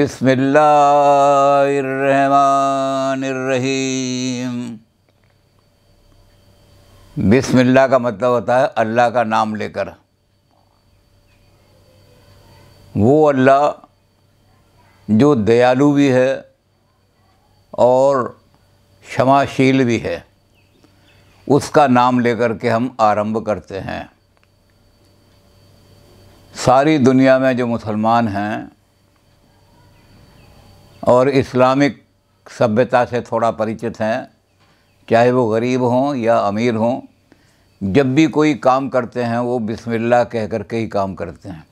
बिस्मिल्लाहिर्रहमानिर्रहीम बिस्मिल्लाह का मतलब होता है अल्लाह का नाम लेकर वो अल्लाह जो दयालु भी है और क्षमाशील भी है उसका नाम लेकर के हम आरंभ करते हैं सारी दुनिया में जो मुसलमान हैं और इस्लामिक सभ्यता से थोड़ा परिचित हैं चाहे वो गरीब हों या अमीर हों जब भी कोई काम करते हैं वो बिस्मिल्लाह कह कर के ही काम करते हैं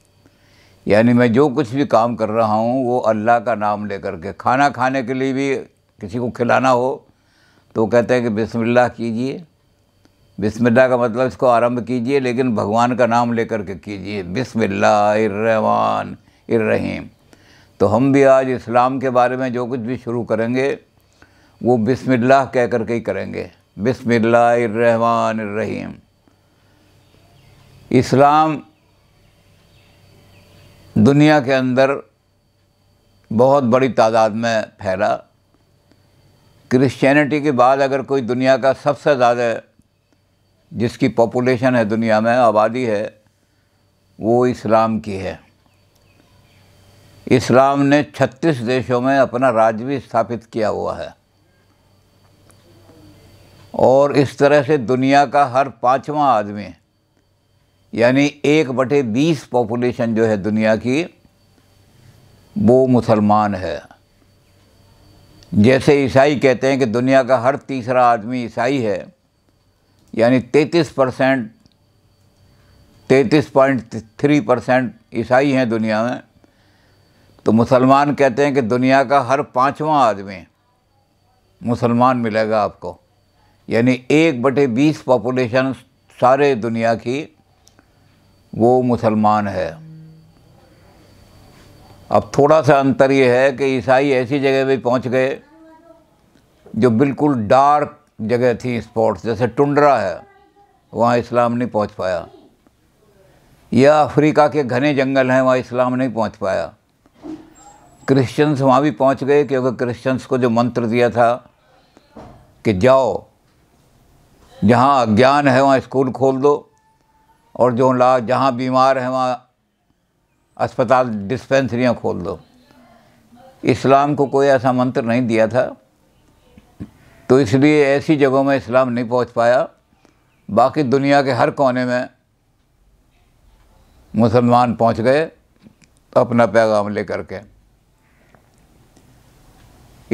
यानी मैं जो कुछ भी काम कर रहा हूँ वो अल्लाह का नाम लेकर के खाना खाने के लिए भी किसी को खिलाना हो तो कहते हैं कि बिस्मिल्लाह कीजिए बिस्मिल्लाह का मतलब इसको आरंभ कीजिए लेकिन भगवान का नाम लेकर के कीजिए बिस्मिल्लाह इर्रहमान इर्रहीम तो हम भी आज इस्लाम के बारे में जो कुछ भी शुरू करेंगे वो बिस्मिल्लाह कह कर के ही करेंगे बिसमिल्लाम इस्लाम दुनिया के अंदर बहुत बड़ी तादाद में फैला क्रिश्चियनिटी के बाद अगर कोई दुनिया का सबसे ज़्यादा जिसकी पॉपुलेशन है दुनिया में आबादी है वो इस्लाम की है इस्लाम ने 36 देशों में अपना राज्य भी स्थापित किया हुआ है और इस तरह से दुनिया का हर पाँचवा आदमी यानी एक बटे बीस पॉपुलेशन जो है दुनिया की वो मुसलमान है जैसे ईसाई कहते हैं कि दुनिया का हर तीसरा आदमी ईसाई है यानी तैंतीस परसेंट तैतीस पॉइंट थ्री परसेंट ईसाई हैं दुनिया में तो मुसलमान कहते हैं कि दुनिया का हर पाँचवा आदमी मुसलमान मिलेगा आपको यानी एक बटे बीस पॉपुलेशन सारे दुनिया की वो मुसलमान है अब थोड़ा सा अंतर ये है कि ईसाई ऐसी जगह भी पहुंच गए जो बिल्कुल डार्क जगह थी स्पॉट्स जैसे टुंडरा है वहाँ इस्लाम नहीं पहुंच पाया या अफ्रीका के घने जंगल हैं वहाँ इस्लाम नहीं पहुंच पाया क्रिश्चियंस वहाँ भी पहुँच गए क्योंकि क्रिश्चियंस को जो मंत्र दिया था कि जाओ जहाँ अज्ञान है वहाँ स्कूल खोल दो और जो ला जहाँ बीमार है वहाँ अस्पताल डिस्पेंसरियाँ खोल दो इस्लाम को कोई ऐसा मंत्र नहीं दिया था तो इसलिए ऐसी जगहों में इस्लाम नहीं पहुंच पाया बाकी दुनिया के हर कोने में मुसलमान पहुंच गए अपना पैगाम लेकर के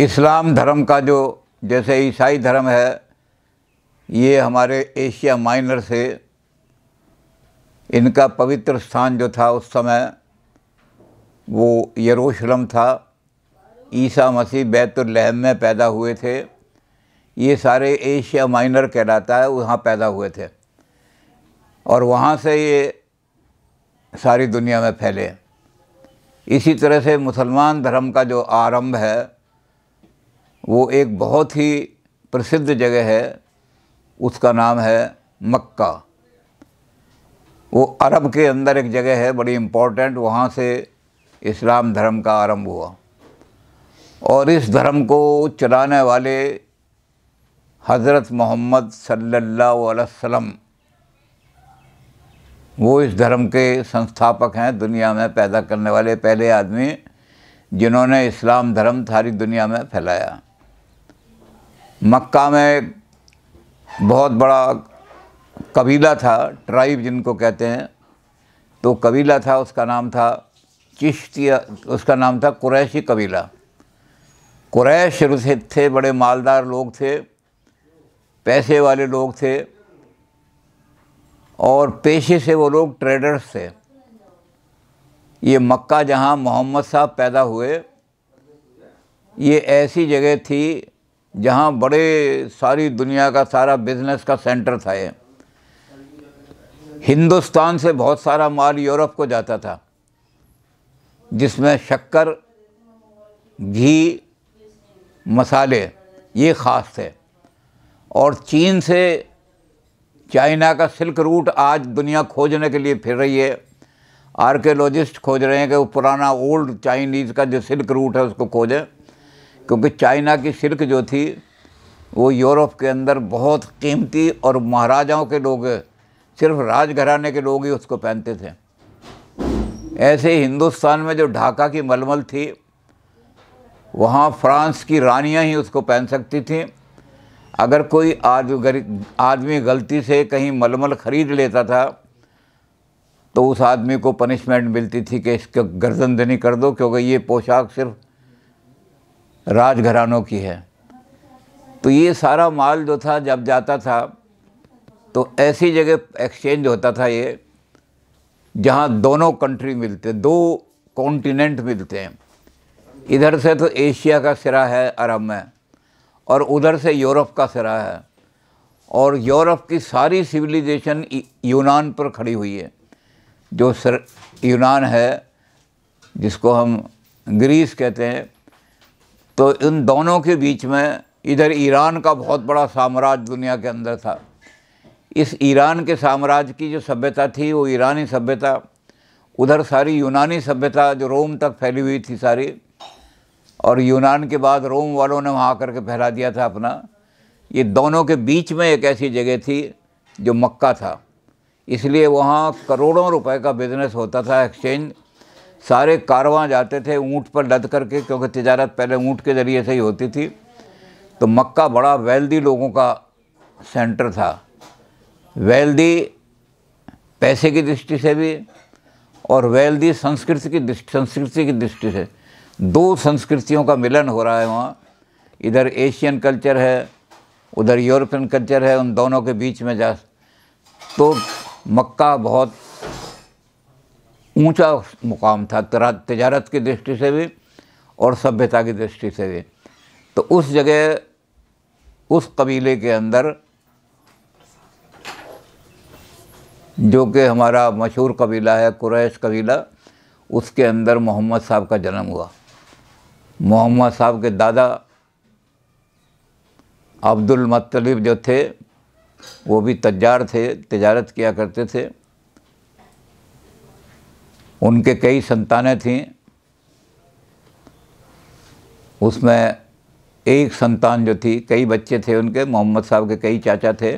इस्लाम धर्म का जो जैसे ईसाई धर्म है ये हमारे एशिया माइनर से इनका पवित्र स्थान जो था उस समय वो यरूशलम था ईसा मसीह बैतुल्लहम में पैदा हुए थे ये सारे एशिया माइनर कहलाता है वहाँ पैदा हुए थे और वहाँ से ये सारी दुनिया में फैले इसी तरह से मुसलमान धर्म का जो आरंभ है वो एक बहुत ही प्रसिद्ध जगह है उसका नाम है मक्का वो अरब के अंदर एक जगह है बड़ी इम्पोर्टेंट वहाँ से इस्लाम धर्म का आरंभ हुआ और इस धर्म को चलाने वाले हज़रत मोहम्मद सल्लल्लाहु अलैहि वसल्लम वो इस धर्म के संस्थापक हैं दुनिया में पैदा करने वाले पहले आदमी जिन्होंने इस्लाम धर्म सारी दुनिया में फैलाया मक्का में बहुत बड़ा कबीला था ट्राइब जिनको कहते हैं तो कबीला था उसका नाम था चिश्तिया उसका नाम था कुरैशी कबीला कुरैश से थे बड़े मालदार लोग थे पैसे वाले लोग थे और पेशे से वो लोग ट्रेडर्स थे ये मक्का जहाँ मोहम्मद साहब पैदा हुए ये ऐसी जगह थी जहाँ बड़े सारी दुनिया का सारा बिजनेस का सेंटर था ये हिंदुस्तान से बहुत सारा माल यूरोप को जाता था जिसमें शक्कर घी मसाले ये ख़ास थे और चीन से चाइना का सिल्क रूट आज दुनिया खोजने के लिए फिर रही है आर्कियोलॉजिस्ट खोज रहे हैं कि वो पुराना ओल्ड चाइनीज़ का जो सिल्क रूट है उसको खोजें क्योंकि चाइना की सिल्क जो थी वो यूरोप के अंदर बहुत कीमती और महाराजाओं के लोग सिर्फ राजघराने के लोग ही उसको पहनते थे ऐसे हिंदुस्तान में जो ढाका की मलमल थी वहाँ फ्रांस की रानियाँ ही उसको पहन सकती थीं अगर कोई आदमी गलती से कहीं मलमल ख़रीद लेता था तो उस आदमी को पनिशमेंट मिलती थी कि इसका गर्दन देनी कर दो क्योंकि ये पोशाक सिर्फ राजघरानों की है तो ये सारा माल जो था जब जाता था तो ऐसी जगह एक्सचेंज होता था ये जहाँ दोनों कंट्री मिलते दो कॉन्टिनेंट मिलते हैं इधर से तो एशिया का सिरा है अरब में और उधर से यूरोप का सिरा है और यूरोप की सारी सिविलाइजेशन यूनान पर खड़ी हुई है जो सर यूनान है जिसको हम ग्रीस कहते हैं तो इन दोनों के बीच में इधर ईरान का बहुत बड़ा साम्राज्य दुनिया के अंदर था इस ईरान के साम्राज्य की जो सभ्यता थी वो ईरानी सभ्यता उधर सारी यूनानी सभ्यता जो रोम तक फैली हुई थी सारी और यूनान के बाद रोम वालों ने वहाँ के फैला दिया था अपना ये दोनों के बीच में एक ऐसी जगह थी जो मक्का था इसलिए वहाँ करोड़ों रुपए का बिज़नेस होता था एक्सचेंज सारे कारवां जाते थे ऊँट पर लद करके क्योंकि तजारत पहले ऊँट के ज़रिए से ही होती थी तो मक्का बड़ा वैल्दी लोगों का सेंटर था वैल्दी पैसे की दृष्टि से भी और वैल्दी संस्कृति की संस्कृति की दृष्टि से दो संस्कृतियों का मिलन हो रहा है वहाँ इधर एशियन कल्चर है उधर यूरोपियन कल्चर है उन दोनों के बीच में जा तो मक्का बहुत ऊंचा मुकाम था तजारत की दृष्टि से भी और सभ्यता की दृष्टि से भी तो उस जगह उस कबीले के अंदर जो कि हमारा मशहूर कबीला है कुरैश कबीला उसके अंदर मोहम्मद साहब का जन्म हुआ मोहम्मद साहब के दादा अब्दुल मुत्तलिब जो थे वो भी तजार थे तजारत किया करते थे उनके कई संतानें थीं उसमें एक संतान जो थी कई बच्चे थे उनके मोहम्मद साहब के कई चाचा थे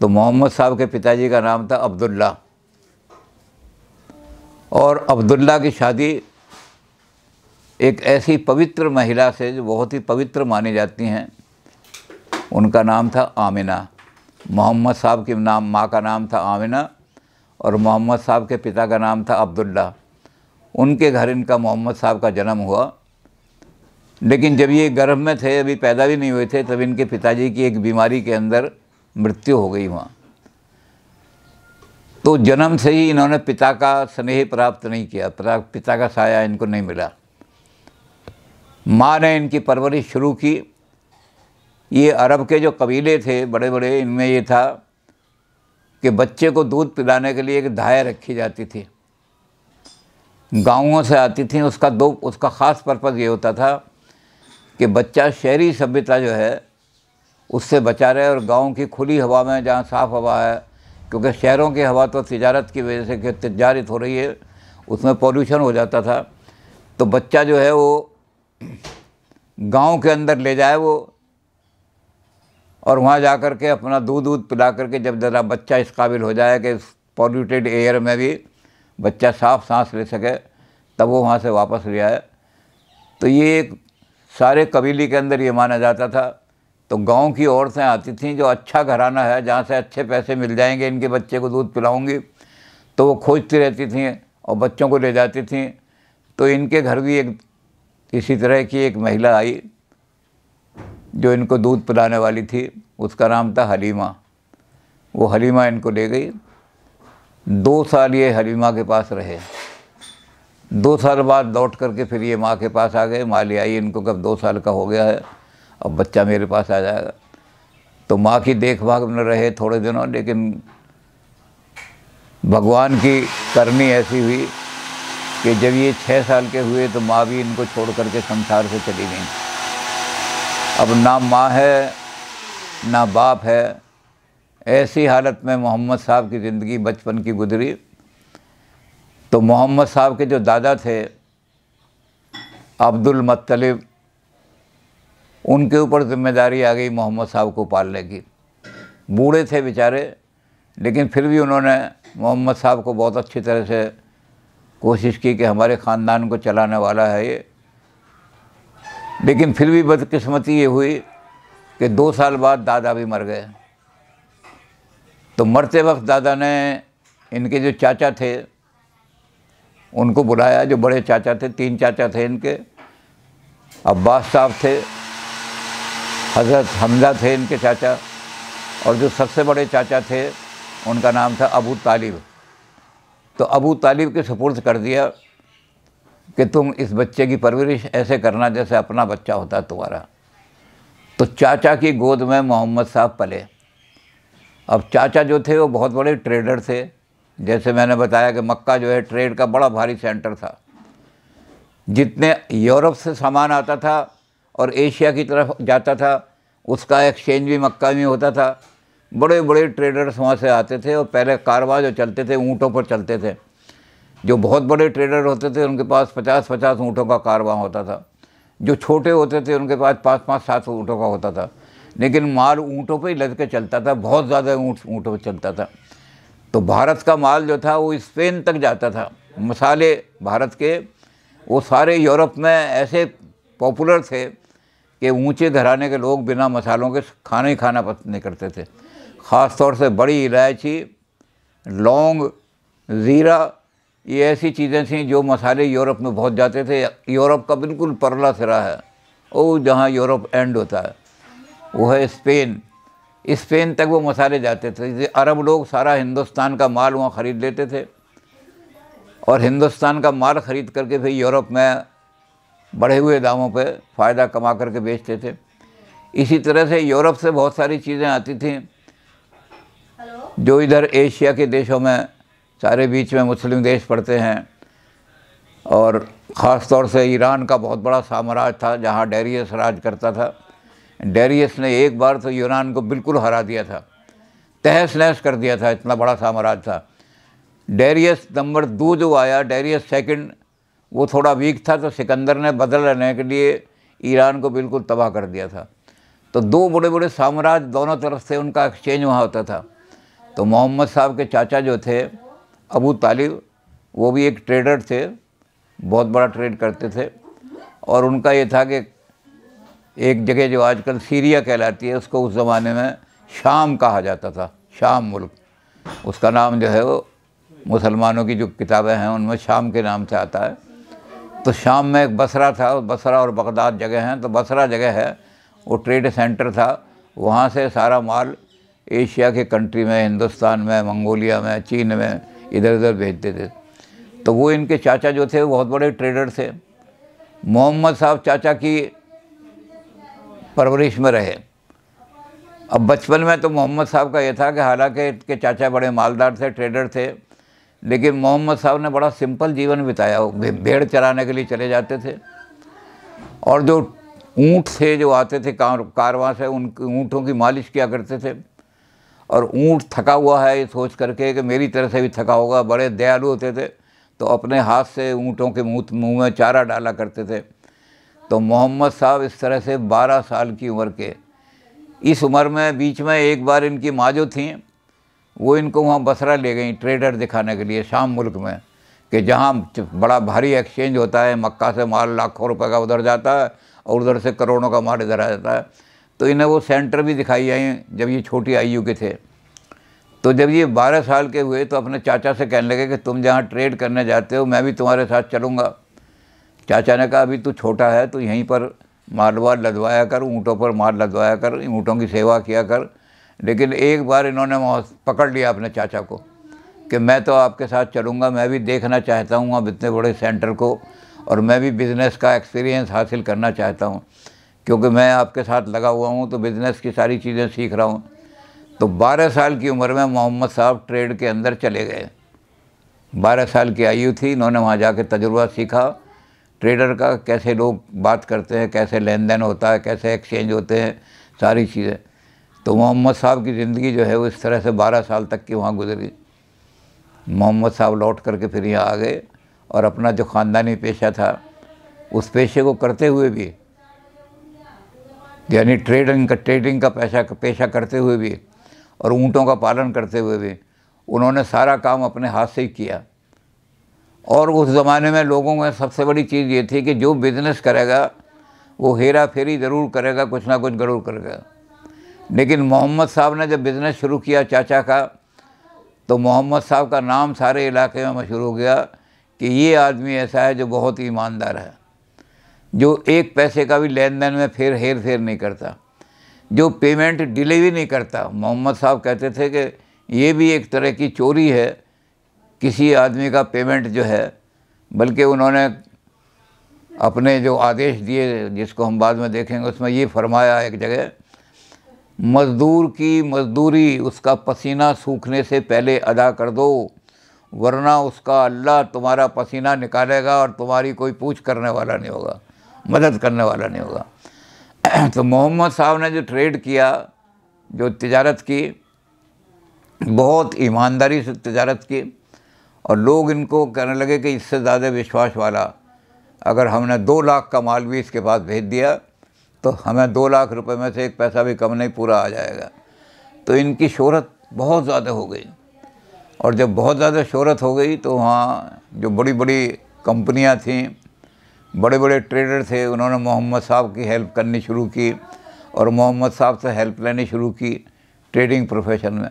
तो मोहम्मद साहब के पिताजी का नाम था अब्दुल्ला और अब्दुल्ला की शादी एक ऐसी पवित्र महिला से जो बहुत ही पवित्र मानी जाती हैं उनका नाम था आमिना मोहम्मद साहब के नाम माँ का नाम था आमिना और मोहम्मद साहब के पिता का नाम था अब्दुल्ला उनके घर इनका मोहम्मद साहब का जन्म हुआ लेकिन जब ये गर्भ में थे अभी पैदा भी नहीं हुए थे तब इनके पिताजी की एक बीमारी के अंदर मृत्यु हो गई वहाँ तो जन्म से ही इन्होंने पिता का स्नेह प्राप्त नहीं किया पिता का साया इनको नहीं मिला माँ ने इनकी परवरिश शुरू की ये अरब के जो कबीले थे बड़े बड़े इनमें ये था कि बच्चे को दूध पिलाने के लिए एक धाय रखी जाती थी गाँवों से आती थी उसका दो उसका ख़ास पर्पज़ ये होता था कि बच्चा शहरी सभ्यता जो है उससे बचा रहे और गांव की खुली हवा में जहाँ साफ़ हवा है क्योंकि शहरों की हवा तो तजारत की वजह से तजारत हो रही है उसमें पॉल्यूशन हो जाता था तो बच्चा जो है वो गांव के अंदर ले जाए वो और वहाँ जा कर के अपना दूध दूध पिला करके जब ज़रा बच्चा इस काबिल हो जाए कि पॉल्यूटेड एयर में भी बच्चा साफ सांस ले सके तब वो वहाँ से वापस ले आए तो ये सारे कबीले के अंदर ये माना जाता था तो गांव की औरतें आती थीं जो अच्छा घराना है जहाँ से अच्छे पैसे मिल जाएंगे इनके बच्चे को दूध पिलाऊंगी तो वो खोजती रहती थीं और बच्चों को ले जाती थीं तो इनके घर भी एक इसी तरह की एक महिला आई जो इनको दूध पिलाने वाली थी उसका नाम था हलीमा वो हलीमा इनको ले गई दो साल ये हलीमा के पास रहे दो साल बाद लौट करके फिर ये माँ के पास आ गए माँ ले आई इनको कब दो साल का हो गया है अब बच्चा मेरे पास आ जाएगा तो माँ की देखभाल में रहे थोड़े दिनों लेकिन भगवान की करनी ऐसी हुई कि जब ये छः साल के हुए तो माँ भी इनको छोड़ करके संसार से चली गई अब ना माँ है ना बाप है ऐसी हालत में मोहम्मद साहब की ज़िंदगी बचपन की गुजरी तो मोहम्मद साहब के जो दादा थे अब्दुल मतलब उनके ऊपर जिम्मेदारी आ गई मोहम्मद साहब को पालने की बूढ़े थे बेचारे लेकिन फिर भी उन्होंने मोहम्मद साहब को बहुत अच्छी तरह से कोशिश की कि हमारे ख़ानदान को चलाने वाला है ये लेकिन फिर भी बदकिस्मती ये हुई कि दो साल बाद दादा भी मर गए तो मरते वक्त दादा ने इनके जो चाचा थे उनको बुलाया जो बड़े चाचा थे तीन चाचा थे इनके अब्बास साहब थे हज़रत हमजा थे इनके चाचा और जो सबसे बड़े चाचा थे उनका नाम था अबू तालिब तो अबू तालिब के सपुर्द कर दिया कि तुम इस बच्चे की परवरिश ऐसे करना जैसे अपना बच्चा होता तुम्हारा तो चाचा की गोद में मोहम्मद साहब पले अब चाचा जो थे वो बहुत बड़े ट्रेडर थे जैसे मैंने बताया कि मक्का जो है ट्रेड का बड़ा भारी सेंटर था जितने यूरोप से सामान आता था और एशिया की तरफ जाता था उसका एक्सचेंज भी मक्का में होता था बड़े बड़े ट्रेडर्स वहाँ से आते थे और पहले कारवा जो चलते थे ऊँटों पर चलते थे जो बहुत बड़े ट्रेडर होते थे उनके पास पचास पचास ऊँटों का कारवा होता था जो छोटे होते थे उनके पास पाँच पाँच सात ऊँटों का होता था लेकिन माल ऊँटों पर ही लद के चलता था बहुत ज़्यादा ऊँट ऊँटों पर चलता था तो भारत का माल जो था वो स्पेन तक जाता था मसाले भारत के वो सारे यूरोप में ऐसे पॉपुलर थे कि ऊंचे घराने के लोग बिना मसालों के खाना ही खाना पसंद नहीं करते थे ख़ास तौर से बड़ी इलायची लौंग ज़ीरा ये ऐसी चीज़ें थी जो मसाले यूरोप में बहुत जाते थे यूरोप का बिल्कुल परला सिरा है वो जहाँ यूरोप एंड होता है वो है स्पेन स्पेन तक वो मसाले जाते थे अरब लोग सारा हिंदुस्तान का माल वहाँ ख़रीद लेते थे और हिंदुस्तान का माल ख़रीद करके फिर यूरोप में बढ़े हुए दामों पर फ़ायदा कमा करके बेचते थे इसी तरह से यूरोप से बहुत सारी चीज़ें आती थी जो इधर एशिया के देशों में सारे बीच में मुस्लिम देश पड़ते हैं और ख़ास तौर से ईरान का बहुत बड़ा साम्राज्य था जहाँ डेरियस राज करता था डेरियस ने एक बार तो यूनान को बिल्कुल हरा दिया था तहस नहस कर दिया था इतना बड़ा साम्राज्य था डेरियस नंबर दो जो आया डेरियस सेकंड वो थोड़ा वीक था तो सिकंदर ने बदल रहने के लिए ईरान को बिल्कुल तबाह कर दिया था तो दो बड़े बड़े साम्राज्य दोनों तरफ से उनका एक्सचेंज वहाँ होता था तो मोहम्मद साहब के चाचा जो थे अबू तालिब वो भी एक ट्रेडर थे बहुत बड़ा ट्रेड करते थे और उनका ये था कि एक जगह जो आजकल सीरिया कहलाती है उसको उस ज़माने में शाम कहा जाता था शाम मुल्क उसका नाम जो है वो मुसलमानों की जो किताबें हैं उनमें शाम के नाम से आता है तो शाम में एक बसरा था बसरा और बगदाद जगह हैं तो बसरा जगह है वो ट्रेड सेंटर था वहाँ से सारा माल एशिया के कंट्री में हिंदुस्तान में मंगोलिया में चीन में इधर उधर भेजते थे तो वो इनके चाचा जो थे वो बहुत बड़े ट्रेडर थे मोहम्मद साहब चाचा की परवरिश में रहे अब बचपन में तो मोहम्मद साहब का ये था कि हालांकि इनके चाचा बड़े मालदार थे ट्रेडर थे लेकिन मोहम्मद साहब ने बड़ा सिंपल जीवन बिताया भेड़ चराने के लिए चले जाते थे और जो ऊँट थे जो आते थे कार कारवां से उन ऊँटों की मालिश किया करते थे और ऊँट थका हुआ है ये सोच करके कि मेरी तरह से भी थका होगा बड़े दयालु होते थे तो अपने हाथ से ऊँटों के मुँह मुँह में चारा डाला करते थे तो मोहम्मद साहब इस तरह से 12 साल की उम्र के इस उम्र में बीच में एक बार इनकी माँ जो थी वो इनको वहाँ बसरा ले गई ट्रेडर दिखाने के लिए शाम मुल्क में कि जहाँ बड़ा भारी एक्सचेंज होता है मक्का से माल लाखों रुपए का उधर जाता है और उधर से करोड़ों का माल इधर आ जाता है तो इन्हें वो सेंटर भी दिखाई आए जब ये छोटी आयु के थे तो जब ये बारह साल के हुए तो अपने चाचा से कहने लगे कि तुम जहाँ ट्रेड करने जाते हो मैं भी तुम्हारे साथ चलूँगा चाचा ने कहा अभी तू छोटा है तो यहीं पर माल वाल लदवाया कर ऊँटों पर माल लदवाया कर ऊँटों की सेवा किया कर लेकिन एक बार इन्होंने पकड़ लिया अपने चाचा को कि मैं तो आपके साथ चलूँगा मैं भी देखना चाहता हूँ अब इतने बड़े सेंटर को और मैं भी बिज़नेस का एक्सपीरियंस हासिल करना चाहता हूँ क्योंकि मैं आपके साथ लगा हुआ हूँ तो बिज़नेस की सारी चीज़ें सीख रहा हूँ तो 12 साल की उम्र में मोहम्मद साहब ट्रेड के अंदर चले गए 12 साल की आयु थी इन्होंने वहाँ कर तजुर्बा सीखा ट्रेडर का कैसे लोग बात करते हैं कैसे लेन देन होता है कैसे एक्सचेंज होते हैं सारी चीज़ें तो मोहम्मद साहब की ज़िंदगी जो है वो इस तरह से 12 साल तक की वहाँ गुजरी मोहम्मद साहब लौट करके फिर यहाँ आ गए और अपना जो ख़ानदानी पेशा था उस पेशे को करते हुए भी यानी ट्रेडिंग का ट्रेडिंग का पैसा पेशा करते हुए भी और ऊँटों का पालन करते हुए भी उन्होंने सारा काम अपने हाथ से ही किया और उस ज़माने में लोगों में सबसे बड़ी चीज़ ये थी कि जो बिज़नेस करेगा वो हेरा फेरी ज़रूर करेगा कुछ ना कुछ ज़रूर करेगा लेकिन मोहम्मद साहब ने जब बिज़नेस शुरू किया चाचा का तो मोहम्मद साहब का नाम सारे इलाके में मशहूर हो गया कि ये आदमी ऐसा है जो बहुत ईमानदार है जो एक पैसे का भी लेन देन में फिर हेर फेर नहीं करता जो पेमेंट डिले भी नहीं करता मोहम्मद साहब कहते थे कि ये भी एक तरह की चोरी है किसी आदमी का पेमेंट जो है बल्कि उन्होंने अपने जो आदेश दिए जिसको हम बाद में देखेंगे उसमें ये फरमाया एक जगह मज़दूर की मज़दूरी उसका पसीना सूखने से पहले अदा कर दो वरना उसका अल्लाह तुम्हारा पसीना निकालेगा और तुम्हारी कोई पूछ करने वाला नहीं होगा मदद करने वाला नहीं होगा तो मोहम्मद साहब ने जो ट्रेड किया जो तजारत की बहुत ईमानदारी से तजारत की और लोग इनको कहने लगे कि इससे ज़्यादा विश्वास वाला अगर हमने दो लाख का माल भी इसके पास भेज दिया तो हमें दो लाख रुपए में से एक पैसा भी कम नहीं पूरा आ जाएगा तो इनकी शोहरत बहुत ज़्यादा हो गई और जब बहुत ज़्यादा शोहरत हो गई तो वहाँ जो बड़ी बड़ी कंपनियाँ थीं बड़े बड़े ट्रेडर थे उन्होंने मोहम्मद साहब की हेल्प करनी शुरू की और मोहम्मद साहब से हेल्प लेनी शुरू की ट्रेडिंग प्रोफेशन में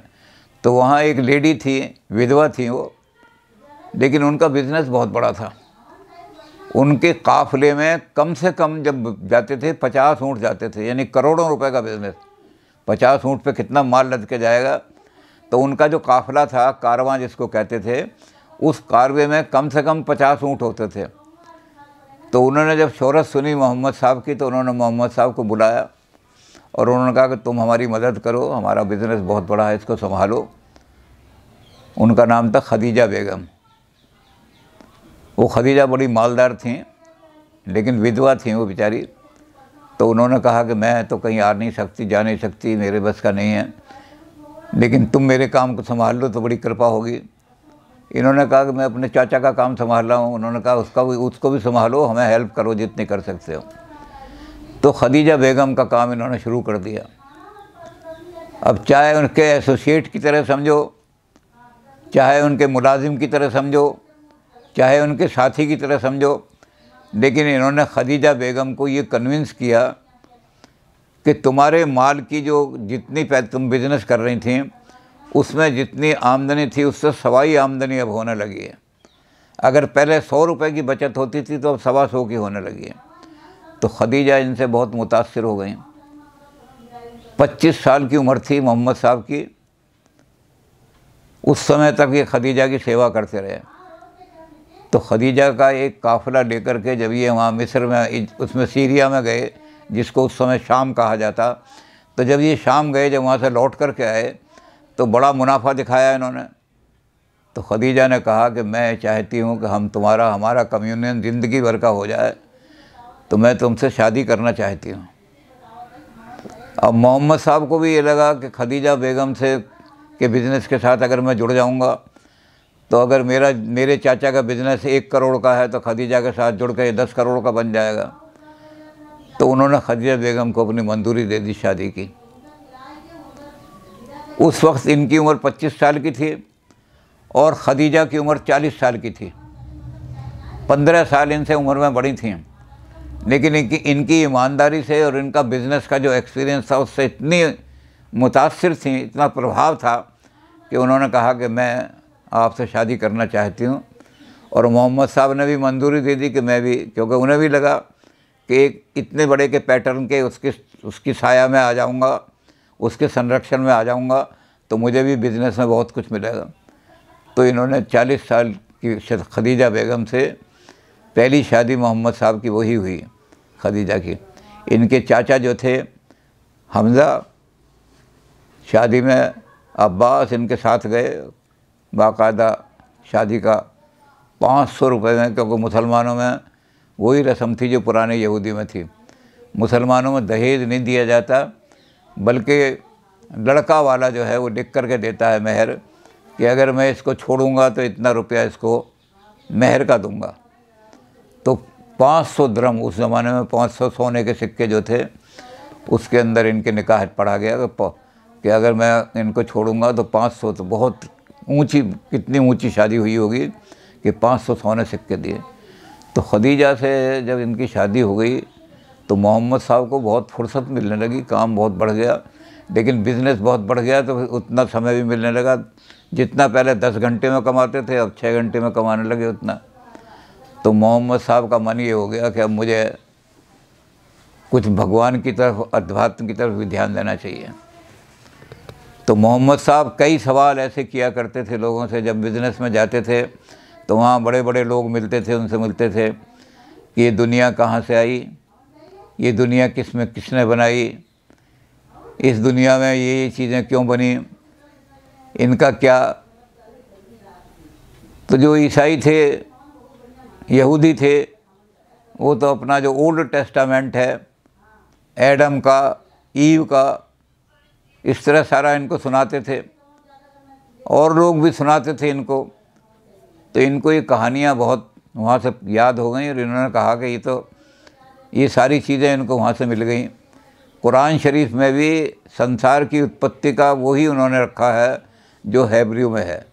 तो वहाँ एक लेडी थी विधवा थी वो लेकिन उनका बिज़नेस बहुत बड़ा था उनके काफले में कम से कम जब जाते थे पचास ऊँट जाते थे यानी करोड़ों रुपए का बिज़नेस पचास ऊँट पे कितना माल लद के जाएगा तो उनका जो काफ़िला था कारवां जिसको कहते थे उस कारवे में कम से कम पचास ऊँट होते थे तो उन्होंने जब शहरत सुनी मोहम्मद साहब की तो उन्होंने मोहम्मद साहब को बुलाया और उन्होंने कहा कि तुम हमारी मदद करो हमारा बिज़नेस बहुत बड़ा है इसको संभालो उनका नाम था खदीजा बेगम वो खदीजा बड़ी मालदार थी लेकिन विधवा थी वो बेचारी तो उन्होंने कहा कि मैं तो कहीं आ नहीं सकती जा नहीं सकती मेरे बस का नहीं है लेकिन तुम मेरे काम को संभाल लो तो बड़ी कृपा होगी इन्होंने कहा कि मैं अपने चाचा का काम संभाल रहा हूँ उन्होंने कहा उसका भी उसको भी संभालो हमें हेल्प करो जितनी कर सकते हो तो खदीजा बेगम का काम इन्होंने शुरू कर दिया अब चाहे उनके एसोसिएट की तरह समझो चाहे उनके मुलाजिम की तरह समझो चाहे उनके साथी की तरह समझो लेकिन इन्होंने खदीजा बेगम को ये कन्विंस किया कि तुम्हारे माल की जो जितनी तुम बिज़नेस कर रही थी उसमें जितनी आमदनी थी उससे सवाई आमदनी अब होने लगी है अगर पहले सौ रुपये की बचत होती थी तो अब सवा सौ की होने लगी है तो खदीजा इनसे बहुत मुतासर हो गई पच्चीस साल की उम्र थी मोहम्मद साहब की उस समय तक ये खदीजा की सेवा करते रहे तो खदीजा का एक काफ़िला लेकर के जब ये वहाँ मिस्र में उसमें सीरिया में गए जिसको उस समय शाम कहा जाता तो जब ये शाम गए जब वहाँ से लौट कर के आए तो बड़ा मुनाफा दिखाया इन्होंने तो खदीजा ने कहा कि मैं चाहती हूँ कि हम तुम्हारा हमारा कम्यूनियन ज़िंदगी भर का हो जाए तो मैं तुमसे शादी करना चाहती हूँ अब मोहम्मद साहब को भी ये लगा कि खदीजा बेगम से के बिज़नेस के साथ अगर मैं जुड़ जाऊँगा तो अगर मेरा मेरे चाचा का बिज़नेस एक करोड़ का है तो खदीजा के साथ जुड़ कर दस करोड़ का बन जाएगा तो उन्होंने खदीजा बेगम को अपनी मंजूरी दे दी शादी की उस वक्त इनकी उम्र 25 साल की थी और खदीजा की उम्र 40 साल की थी 15 साल इनसे उम्र में बड़ी थी लेकिन इनकी इनकी ईमानदारी से और इनका बिज़नेस का जो एक्सपीरियंस था उससे इतनी मुतासर थी इतना प्रभाव था कि उन्होंने कहा कि मैं आपसे शादी करना चाहती हूँ और मोहम्मद साहब ने भी मंजूरी दे दी कि मैं भी क्योंकि उन्हें भी लगा कि एक इतने बड़े के पैटर्न के उसके उसकी साया में आ जाऊँगा उसके संरक्षण में आ जाऊँगा तो मुझे भी बिज़नेस में बहुत कुछ मिलेगा तो इन्होंने 40 साल की खदीजा बेगम से पहली शादी मोहम्मद साहब की वही हुई खदीजा की इनके चाचा जो थे हमज़ा शादी में अब्बास इनके साथ गए बाकायदा शादी का पाँच सौ रुपये में क्योंकि मुसलमानों में वही रस्म थी जो पुराने यहूदी में थी मुसलमानों में दहेज नहीं दिया जाता बल्कि लड़का वाला जो है वो लिख करके देता है मेहर कि अगर मैं इसको छोड़ूंगा तो इतना रुपया इसको मेहर का दूंगा तो 500 द्रम उस ज़माने में 500 सोने के सिक्के जो थे उसके अंदर इनके निकाह पढ़ा गया तो कि अगर मैं इनको छोड़ूंगा तो 500 तो बहुत ऊंची कितनी ऊंची शादी हुई होगी कि 500 सोने सिक्के दिए तो खदीजा से जब इनकी शादी हो गई तो मोहम्मद साहब को बहुत फुर्सत मिलने लगी काम बहुत बढ़ गया लेकिन बिज़नेस बहुत बढ़ गया तो उतना समय भी मिलने लगा जितना पहले दस घंटे में कमाते थे अब छः घंटे में कमाने लगे उतना तो मोहम्मद साहब का मन ये हो गया कि अब मुझे कुछ भगवान की तरफ अध्यात्म की तरफ भी ध्यान देना चाहिए तो मोहम्मद साहब कई सवाल ऐसे किया करते थे लोगों से जब बिज़नेस में जाते थे तो वहाँ बड़े बड़े लोग मिलते थे उनसे मिलते थे कि ये दुनिया कहाँ से आई ये दुनिया किस में किसने बनाई इस दुनिया में ये ये चीज़ें क्यों बनी इनका क्या तो जो ईसाई थे यहूदी थे वो तो अपना जो ओल्ड टेस्टामेंट है एडम का ईव का इस तरह सारा इनको सुनाते थे और लोग भी सुनाते थे इनको तो इनको ये कहानियाँ बहुत वहाँ से याद हो गई और इन्होंने कहा कि ये तो ये सारी चीज़ें इनको वहाँ से मिल गई कुरान शरीफ में भी संसार की उत्पत्ति का वही उन्होंने रखा है जो हैब्रियो में है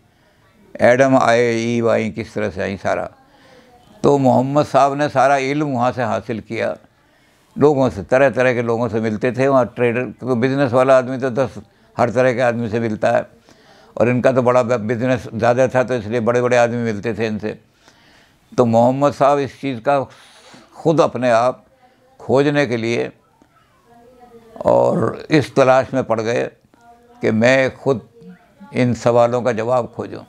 एडम आए ई वाई किस तरह से आई सारा तो मोहम्मद साहब ने सारा इल्म वहाँ से हासिल किया लोगों से तरह तरह के लोगों से मिलते थे वहाँ ट्रेडर तो बिज़नेस वाला आदमी तो दस हर तरह के आदमी से मिलता है और इनका तो बड़ा बिज़नेस ज़्यादा था तो इसलिए बड़े बड़े आदमी मिलते थे इनसे तो मोहम्मद साहब इस चीज़ का खुद अपने आप खोजने के लिए और इस तलाश में पड़ गए कि मैं खुद इन सवालों का जवाब खोजूं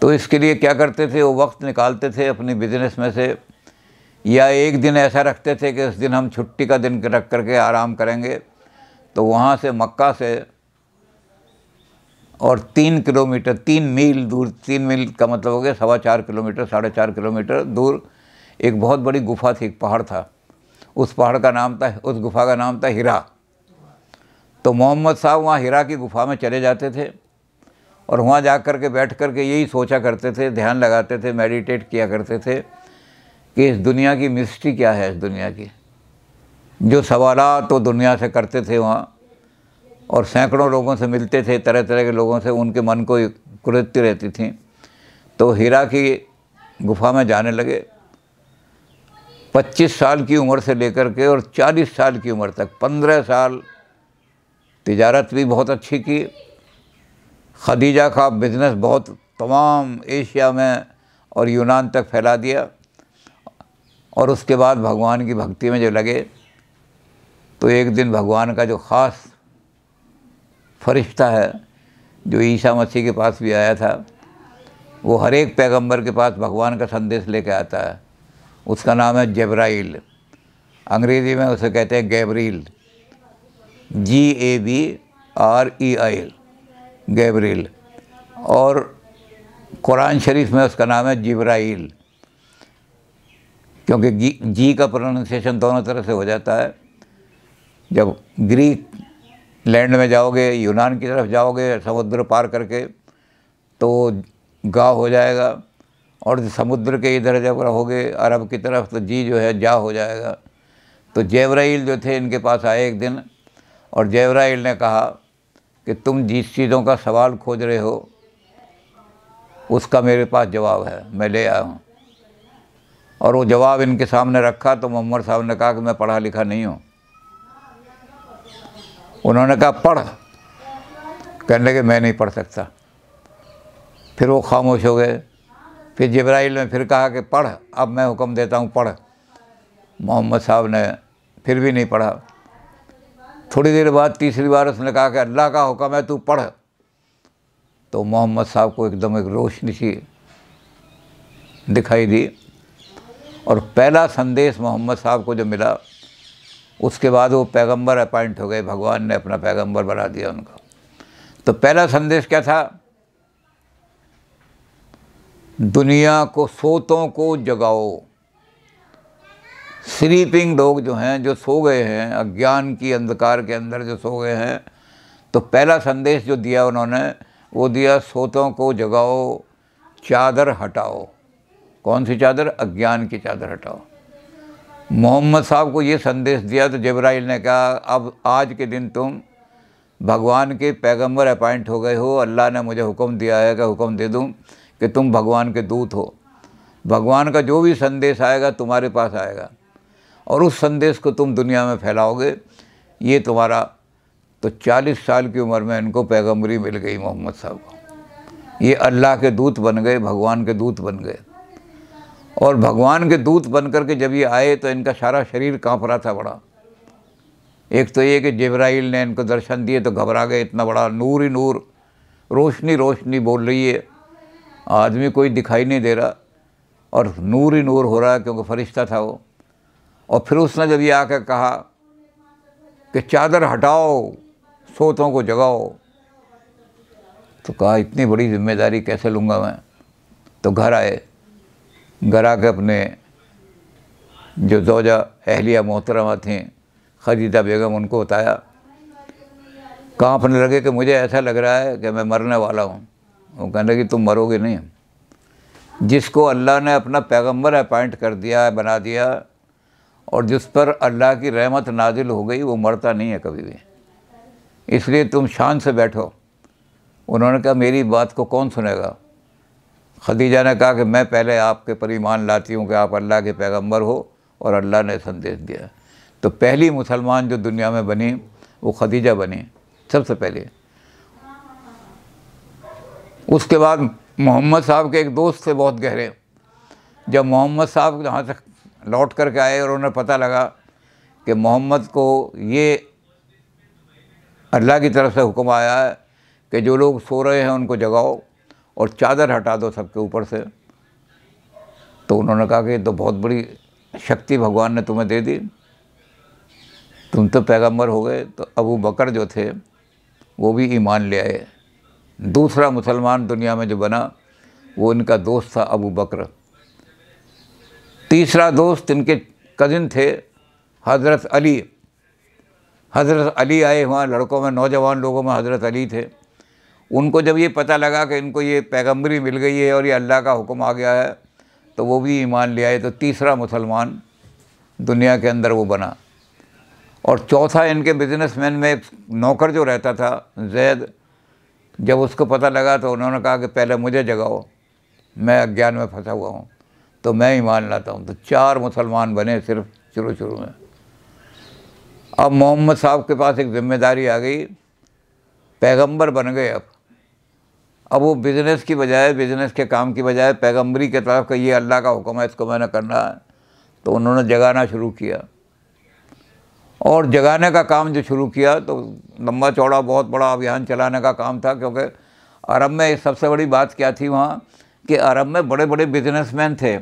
तो इसके लिए क्या करते थे वो वक्त निकालते थे अपनी बिजनेस में से या एक दिन ऐसा रखते थे कि उस दिन हम छुट्टी का दिन रख करके आराम करेंगे तो वहाँ से मक्का से और तीन किलोमीटर तीन मील दूर तीन मील का मतलब हो गया सवा चार किलोमीटर साढ़े चार किलोमीटर दूर एक बहुत बड़ी गुफा थी एक पहाड़ था उस पहाड़ का नाम था उस गुफा का नाम था हीरा तो मोहम्मद साहब वहाँ हीरा की गुफा में चले जाते थे और वहाँ जा कर के बैठ कर के यही सोचा करते थे ध्यान लगाते थे मेडिटेट किया करते थे कि इस दुनिया की मिस्ट्री क्या है इस दुनिया की जो सवाल तो दुनिया से करते थे वहाँ और सैकड़ों लोगों से मिलते थे तरह तरह के लोगों से उनके मन को कुरती रहती थी तो हीरा की गुफा में जाने लगे 25 साल की उम्र से लेकर के और 40 साल की उम्र तक 15 साल तजारत भी बहुत अच्छी की खदीजा का बिज़नेस बहुत तमाम एशिया में और यूनान तक फैला दिया और उसके बाद भगवान की भक्ति में जो लगे तो एक दिन भगवान का जो ख़ास फरिश्ता है जो ईसा मसीह के पास भी आया था वो हर एक पैगंबर के पास भगवान का संदेश लेके आता है उसका नाम है जबराइल अंग्रेज़ी में उसे कहते हैं Gabriel G A B R E e I L Gabriel और कुरान शरीफ में उसका नाम है जिब्राइल क्योंकि जी, जी का प्रोनाउंसिएशन दोनों तरह से हो जाता है जब ग्रीक लैंड में जाओगे यूनान की तरफ जाओगे समुद्र पार करके तो गा हो जाएगा और समुद्र के इधर जब रहोगे अरब की तरफ तो जी जो है जा हो जाएगा तो जेवराइल जो थे इनके पास आए एक दिन और जेवराइल ने कहा कि तुम जिस चीज़ों का सवाल खोज रहे हो उसका मेरे पास जवाब है मैं ले आया हूँ और वो जवाब इनके सामने रखा तो मोहम्मद साहब ने कहा कि मैं पढ़ा लिखा नहीं हूँ उन्होंने कहा पढ़ कहने लगे मैं नहीं पढ़ सकता फिर वो खामोश हो गए फिर जब्राइल ने फिर कहा कि पढ़ अब मैं हुक्म देता हूँ पढ़ मोहम्मद साहब ने फिर भी नहीं पढ़ा थोड़ी देर बाद तीसरी बार उसने कहा कि अल्लाह का हुक्म है तू पढ़ तो मोहम्मद साहब को एकदम एक रोशनी सी दिखाई दी और पहला संदेश मोहम्मद साहब को जो मिला उसके बाद वो पैगंबर अपॉइंट हो गए भगवान ने अपना पैगंबर बना दिया उनका तो पहला संदेश क्या था दुनिया को सोतों को जगाओ स्लीपिंग लोग जो हैं जो सो गए हैं अज्ञान की अंधकार के अंदर जो सो गए हैं तो पहला संदेश जो दिया उन्होंने वो दिया सोतों को जगाओ चादर हटाओ कौन सी चादर अज्ञान की चादर हटाओ मोहम्मद साहब को ये संदेश दिया तो जबराइल ने कहा अब आज के दिन तुम भगवान के पैगंबर अपॉइंट हो गए हो अल्लाह ने मुझे हुक्म दिया है कि हुक्म दे दूँ कि तुम भगवान के दूत हो भगवान का जो भी संदेश आएगा तुम्हारे पास आएगा और उस संदेश को तुम दुनिया में फैलाओगे ये तुम्हारा तो 40 साल की उम्र में इनको पैगम्बरी मिल गई मोहम्मद साहब को ये अल्लाह के दूत बन गए भगवान के दूत बन गए और भगवान के दूत बन कर के जब ये आए तो इनका सारा शरीर कांप रहा था बड़ा एक तो ये कि जबराइल ने इनको दर्शन दिए तो घबरा गए इतना बड़ा नूर ही नूर रोशनी रोशनी बोल रही है आदमी कोई दिखाई नहीं दे रहा और नूर ही नूर हो रहा है क्योंकि फरिश्ता था वो और फिर उसने जब ये आकर कहा कि चादर हटाओ सोतों को जगाओ तो कहा इतनी बड़ी जिम्मेदारी कैसे लूँगा मैं तो घर आए घर आके अपने जो जोजा अहलिया मोहतरमा थी खरीदा बेगम उनको बताया कहाँ अपने लगे कि मुझे ऐसा लग रहा है कि मैं मरने वाला हूँ वो कहने कि तुम मरोगे नहीं जिसको अल्लाह ने अपना पैगंबर अपॉइंट कर दिया बना दिया और जिस पर अल्लाह की रहमत नाजिल हो गई वो मरता नहीं है कभी भी इसलिए तुम शान से बैठो उन्होंने कहा मेरी बात को कौन सुनेगा खदीजा ने कहा कि मैं पहले आपके पर ईमान लाती हूँ कि आप अल्लाह के पैगंबर हो और अल्लाह ने संदेश दिया तो पहली मुसलमान जो दुनिया में बनी वो खदीजा बनी सबसे पहले उसके बाद मोहम्मद साहब के एक दोस्त थे बहुत गहरे जब मोहम्मद साहब यहाँ से लौट करके आए और उन्हें पता लगा कि मोहम्मद को ये अल्लाह की तरफ से हुक्म आया है कि जो लोग सो रहे हैं उनको जगाओ और चादर हटा दो सबके ऊपर से तो उन्होंने कहा कि तो बहुत बड़ी शक्ति भगवान ने तुम्हें दे दी तुम तो पैगंबर हो गए तो अबू बकर जो थे वो भी ईमान ले आए दूसरा मुसलमान दुनिया में जो बना वो इनका दोस्त था अबू बकर तीसरा दोस्त इनके कज़िन थे हज़रत अली हज़रत अली आए वहाँ लड़कों में नौजवान लोगों में हज़रत अली थे उनको जब ये पता लगा कि इनको ये पैगम्बरी मिल गई है और ये अल्लाह का हुक्म आ गया है तो वो भी ईमान ले आए तो तीसरा मुसलमान दुनिया के अंदर वो बना और चौथा इनके बिजनेसमैन में एक नौकर जो रहता था जैद जब उसको पता लगा तो उन्होंने कहा कि पहले मुझे जगाओ मैं अज्ञान में फंसा हुआ हूँ तो मैं ही मान लाता हूँ तो चार मुसलमान बने सिर्फ शुरू शुरू में अब मोहम्मद साहब के पास एक जिम्मेदारी आ गई पैगंबर बन गए अब अब वो बिज़नेस की बजाय बिज़नेस के काम की बजाय पैगंबरी के तरफ का ये अल्लाह का हुक्म है इसको मैंने करना है तो उन्होंने जगाना शुरू किया और जगाने का काम जो शुरू किया तो लंबा चौड़ा बहुत बड़ा अभियान चलाने का काम था क्योंकि अरब में सबसे बड़ी बात क्या थी वहाँ कि अरब में बड़े बड़े बिजनेसमैन थे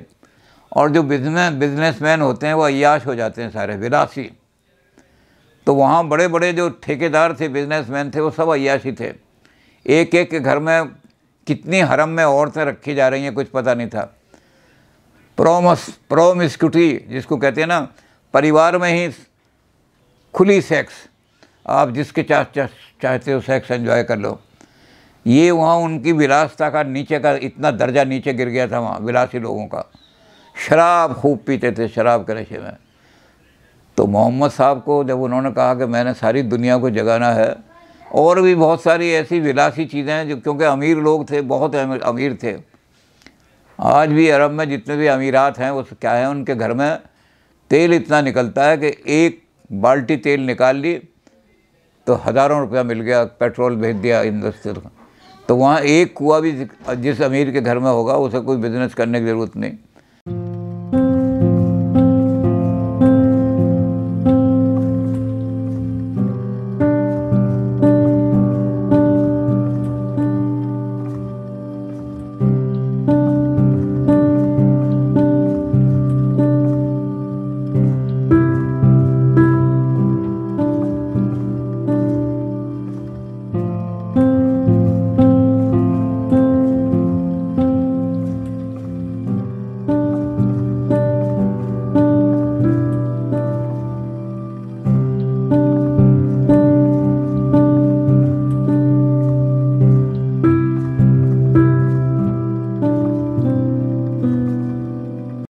और जो बिजनेस बिजनेसमैन होते हैं वो अयाश हो जाते हैं सारे विलासी तो वहाँ बड़े बड़े जो ठेकेदार थे बिजनेसमैन थे वो सब अयाशी थे एक एक के घर में कितनी हरम में औरतें रखी जा रही हैं कुछ पता नहीं था प्रोमस प्रोमिस्क्यूटी जिसको कहते हैं ना परिवार में ही खुली सेक्स आप जिसके चाह चा, चाहते हो सेक्स एंजॉय कर लो ये वहाँ उनकी विलासता का नीचे का इतना दर्जा नीचे गिर गया था वहाँ विलासी लोगों का शराब खूब पीते थे शराब के नशे में तो मोहम्मद साहब को जब उन्होंने कहा कि मैंने सारी दुनिया को जगाना है और भी बहुत सारी ऐसी विलासी चीज़ें हैं जो क्योंकि अमीर लोग थे बहुत अमीर थे आज भी अरब में जितने भी अमीरात हैं वो क्या है उनके घर में तेल इतना निकलता है कि एक बाल्टी तेल निकाल ली तो हज़ारों रुपया मिल गया पेट्रोल भेज दिया इंडस्ट्रियल का तो वहाँ एक कुआ भी जिस अमीर के घर में होगा उसे कोई बिजनेस करने की ज़रूरत नहीं